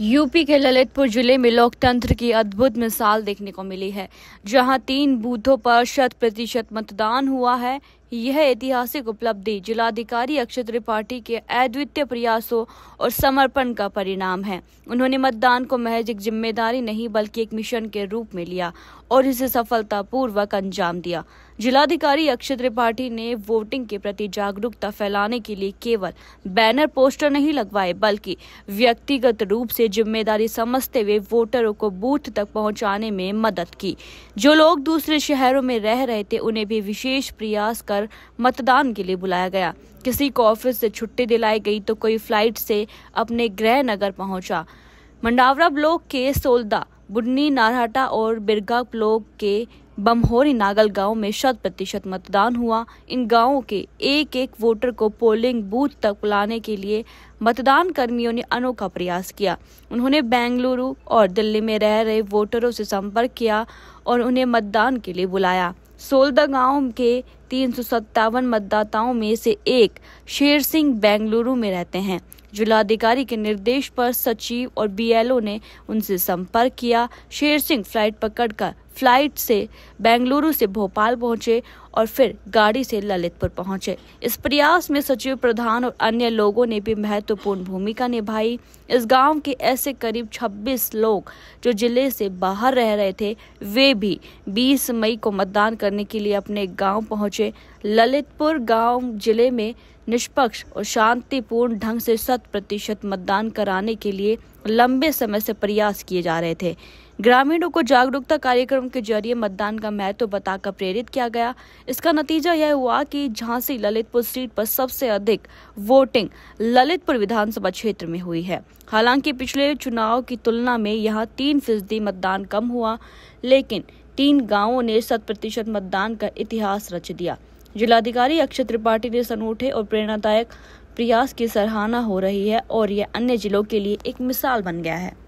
UP के ललितपुर जिले में लोकतंत्र की अद्भुत मिसाल देखने को मिली है जहां तीन बूथों पर शत प्रतिशत मतदान हुआ है यह ऐतिहासिक उपलब्धि जिलाधिकारी अक्षय त्रिपाठी के अद्वितीय प्रयासों और समर्पण का परिणाम है उन्होंने मतदान को महज एक जिम्मेदारी नहीं बल्कि एक मिशन के रूप में लिया और इसे सफलतापूर्वक अंजाम दिया जिलाधिकारी अक्षय त्रिपाठी ने वोटिंग के प्रति जागरूकता फैलाने के लिए केवल बैनर पोस्टर नहीं लगवाए बल्कि व्यक्तिगत रूप से जिम्मेदारी समझते हुए वोटरों को बूथ तक पहुंचाने में मदद की जो लोग दूसरे शहरों में रह रहे थे उन्हें भी विशेष प्रयास कर कर मतदान के लिए बुलाया गया किसी को ऑफिस से छुट्टी दिलाई गई तो कोई फ्लाइट से अपने गृह नगर पहुंचा मंडावरा ब्लॉक के सोलदा बुडनी नारहाटा और बिरगा ब्लॉक के बमहोरी नागल गांव में शत प्रतिशत मतदान हुआ इन गांवों के एक एक वोटर को पोलिंग बूथ तक बुलाने के लिए मतदान कर्मियों ने अनोखा प्रयास किया उन्होंने बेंगलुरु और दिल्ली में रह रहे वोटरों से संपर्क किया और उन्हें मतदान के लिए बुलाया सोलदा गांव के तीन मतदाताओं में से एक शेर सिंह बेंगलुरु में रहते हैं जिलाधिकारी के निर्देश पर सचिव और बीएलओ ने उनसे संपर्क किया शेर सिंह फ्लाइट पकड़कर फ्लाइट से बेंगलुरु से भोपाल पहुंचे और फिर गाड़ी से ललितपुर पहुंचे इस प्रयास में सचिव प्रधान और अन्य लोगों ने भी महत्वपूर्ण भूमिका निभाई इस गांव के ऐसे करीब 26 लोग जो जिले से बाहर रह रहे थे वे भी 20 मई को मतदान करने के लिए अपने गांव पहुंचे पहुंचे ललितपुर गांव जिले में निष्पक्ष और शांतिपूर्ण ढंग से शत प्रतिशत मतदान कराने के लिए लंबे समय से प्रयास किए जा रहे थे ग्रामीणों को जागरूकता कार्यक्रम के जरिए मतदान का महत्व बताकर प्रेरित किया गया इसका नतीजा यह हुआ कि झांसी ललितपुर सीट पर सबसे अधिक वोटिंग ललितपुर विधानसभा क्षेत्र में हुई है हालांकि पिछले चुनाव की तुलना में यहाँ तीन फीसदी मतदान कम हुआ लेकिन तीन गांवों ने शत प्रतिशत मतदान का इतिहास रच दिया जिलाधिकारी अक्षय त्रिपाठी ने अनूठे और प्रेरणादायक प्रयास की सराहना हो रही है और यह अन्य जिलों के लिए एक मिसाल बन गया है